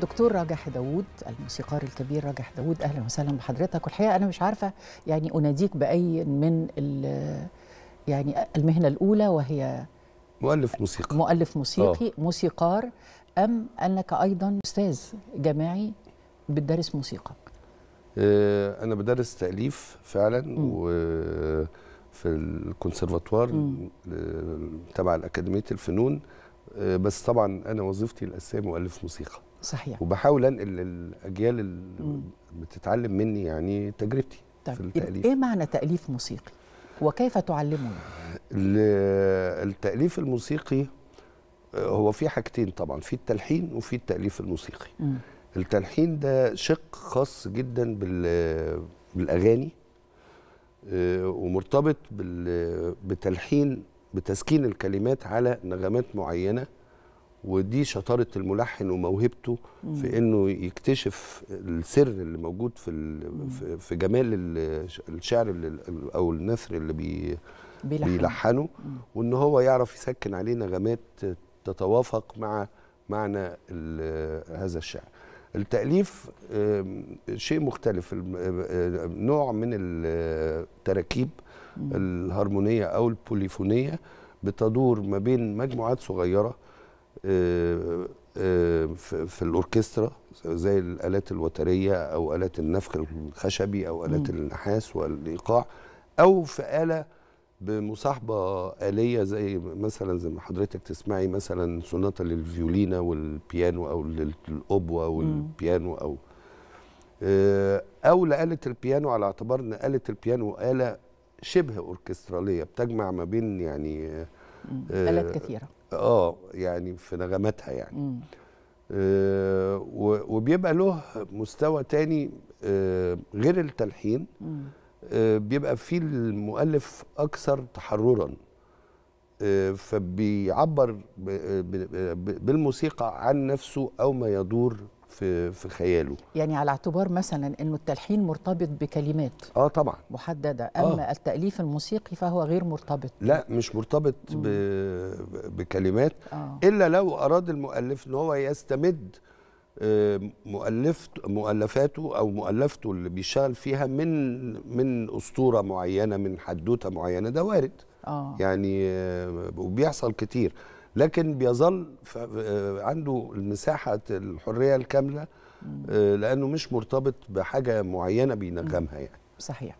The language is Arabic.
دكتور راجح داوود الموسيقار الكبير راجح داوود اهلا وسهلا بحضرتك والحقيقه انا مش عارفه يعني اناديك باي من يعني المهنه الاولى وهي مؤلف موسيقى مؤلف موسيقي أوه. موسيقار ام انك ايضا استاذ جامعي بتدرس موسيقى آه، انا بدرس تاليف فعلا و في الكونسرفاتوار تبع اكاديميه الفنون آه، بس طبعا انا وظيفتي الاساسيه مؤلف موسيقى صحيح وبحاول انقل الاجيال اللي بتتعلم مني يعني تجربتي طيب في التاليف ايه معنى تاليف موسيقي وكيف تعلمه التاليف الموسيقي آه، هو في حاجتين طبعا في التلحين وفي التاليف الموسيقي م. التلحين ده شق خاص جدا بالاغاني آه، ومرتبط بتلحين بتسكين الكلمات على نغمات معينه ودي شطاره الملحن وموهبته مم. في انه يكتشف السر اللي موجود في في جمال الشعر اللي او النثر اللي بي بيلحن. بيلحنه مم. وان هو يعرف يسكن عليه نغمات تتوافق مع معنى هذا الشعر التاليف شيء مختلف نوع من التراكيب الهرمونية او البوليفونيه بتدور ما بين مجموعات صغيره آه، آه، في الاوركسترا زي الالات الوتريه او الات النفخ الخشبي او الات النحاس والايقاع او في اله بمصاحبه اليه زي مثلا زي ما حضرتك تسمعي مثلا سوناتا للفيولينا والبيانو او للاوبوا والبيانو او آه، او لآلة البيانو على اعتبار ان آلة البيانو آلة شبه اوركستراليه بتجمع ما بين يعني آلات آه، كثيرة اه يعني في نغماتها يعني آه وبيبقى له مستوى تاني آه غير التلحين آه بيبقى فيه المؤلف أكثر تحررا آه، فبيعبر آه، بالموسيقى عن نفسه أو ما يدور في في خياله يعني على اعتبار مثلا انه التلحين مرتبط بكلمات اه طبعا محدده آه. اما آه. التاليف الموسيقي فهو غير مرتبط لا مش مرتبط ب... بكلمات آه. الا لو اراد المؤلف ان هو يستمد آه، مؤلفت مؤلفاته او مؤلفته اللي بيشتغل فيها من من اسطوره معينه من حدوته معينه ده وارد آه. يعني آه، وبيحصل كتير لكن بيظل عنده المساحه الحريه الكامله آه، لانه مش مرتبط بحاجه معينه بينغمها يعني صحيح